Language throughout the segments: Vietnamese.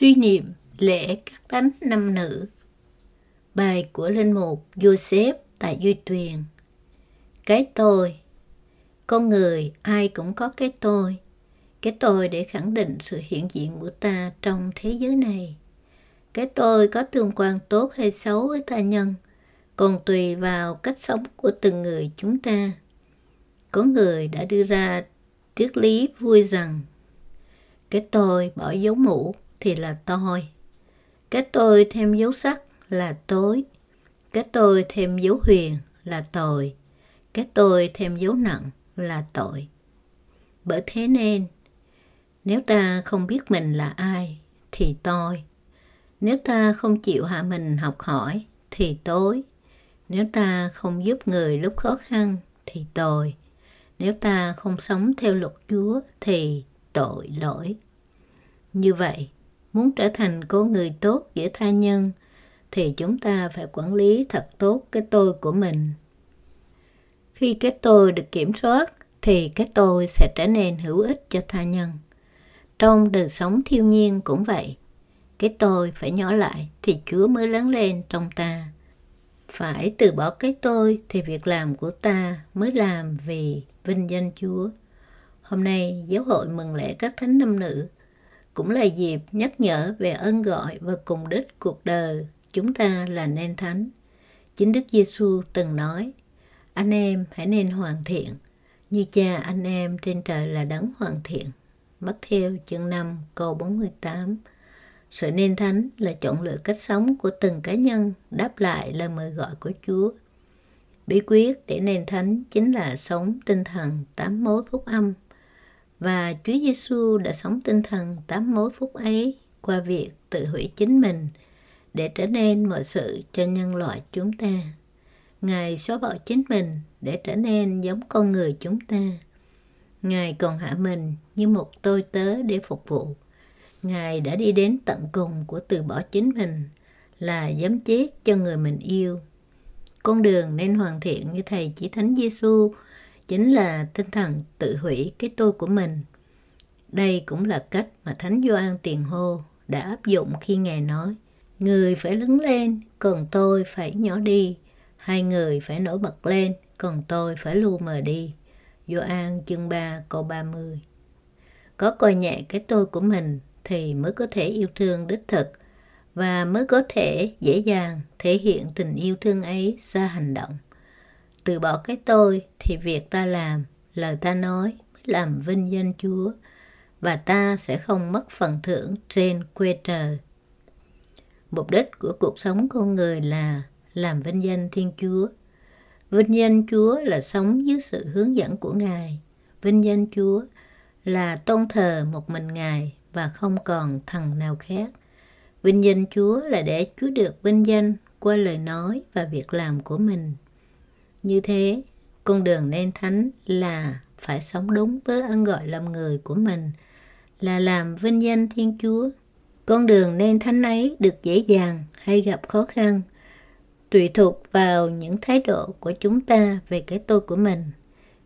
Suy niệm lễ các thánh năm nữ Bài của Linh Mục Joseph tại Duy Tuyền Cái tôi Con người ai cũng có cái tôi Cái tôi để khẳng định sự hiện diện của ta trong thế giới này Cái tôi có tương quan tốt hay xấu với tha nhân Còn tùy vào cách sống của từng người chúng ta Có người đã đưa ra triết lý vui rằng Cái tôi bỏ dấu mũ thì là tôi. Cái tôi thêm dấu sắc là tối. Cái tôi thêm dấu huyền là tội. Cái tôi thêm dấu nặng là tội. Bởi thế nên, nếu ta không biết mình là ai, thì tôi. Nếu ta không chịu hạ mình học hỏi, thì tối. Nếu ta không giúp người lúc khó khăn, thì tội. Nếu ta không sống theo luật Chúa, thì tội lỗi. Như vậy, muốn trở thành cô người tốt giữa tha nhân thì chúng ta phải quản lý thật tốt cái tôi của mình khi cái tôi được kiểm soát thì cái tôi sẽ trở nên hữu ích cho tha nhân trong đời sống thiêu nhiên cũng vậy cái tôi phải nhỏ lại thì chúa mới lớn lên trong ta phải từ bỏ cái tôi thì việc làm của ta mới làm vì vinh danh chúa hôm nay giáo hội mừng lễ các thánh nam nữ cũng là dịp nhắc nhở về ơn gọi và cùng đích cuộc đời chúng ta là nên thánh. Chính Đức Giêsu từng nói, anh em hãy nên hoàn thiện, như cha anh em trên trời là đấng hoàn thiện. Bắt theo chương 5 câu 48. Sự nên thánh là chọn lựa cách sống của từng cá nhân đáp lại lời mời gọi của Chúa. Bí quyết để nên thánh chính là sống tinh thần 81 phúc âm và Chúa Giêsu đã sống tinh thần tám mối phút ấy qua việc tự hủy chính mình để trở nên mọi sự cho nhân loại chúng ta. Ngài xóa bỏ chính mình để trở nên giống con người chúng ta. Ngài còn hạ mình như một tôi tớ để phục vụ. Ngài đã đi đến tận cùng của từ bỏ chính mình là dám chết cho người mình yêu. Con đường nên hoàn thiện như Thầy chỉ Thánh Giêsu xu chính là tinh thần tự hủy cái tôi của mình. Đây cũng là cách mà Thánh Doan Tiền Hô đã áp dụng khi Ngài nói Người phải lớn lên, còn tôi phải nhỏ đi. Hai người phải nổi bật lên, còn tôi phải lu mờ đi. Doan chương 3 câu 30 Có coi nhẹ cái tôi của mình thì mới có thể yêu thương đích thực và mới có thể dễ dàng thể hiện tình yêu thương ấy ra hành động từ bỏ cái tôi thì việc ta làm, lời ta nói mới làm vinh danh Chúa và ta sẽ không mất phần thưởng trên quê trời. Mục đích của cuộc sống con người là làm vinh danh Thiên Chúa. Vinh danh Chúa là sống dưới sự hướng dẫn của Ngài. Vinh danh Chúa là tôn thờ một mình Ngài và không còn thần nào khác. Vinh danh Chúa là để Chúa được vinh danh qua lời nói và việc làm của mình. Như thế, con đường nên thánh là phải sống đúng với ân gọi làm người của mình, là làm vinh danh Thiên Chúa. Con đường nên thánh ấy được dễ dàng hay gặp khó khăn, tùy thuộc vào những thái độ của chúng ta về cái tôi của mình.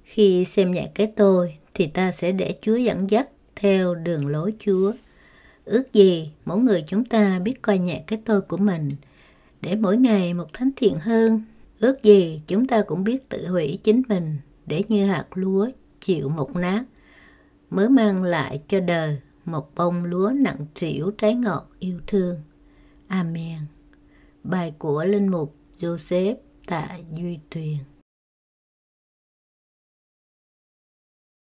Khi xem nhẹ cái tôi thì ta sẽ để Chúa dẫn dắt theo đường lối Chúa. Ước gì mỗi người chúng ta biết coi nhẹ cái tôi của mình để mỗi ngày một thánh thiện hơn Ước gì chúng ta cũng biết tự hủy chính mình để như hạt lúa chịu một nát mới mang lại cho đời một bông lúa nặng trĩu trái ngọt yêu thương. Amen. Bài của Linh Mục Joseph Tạ Duy Tuyền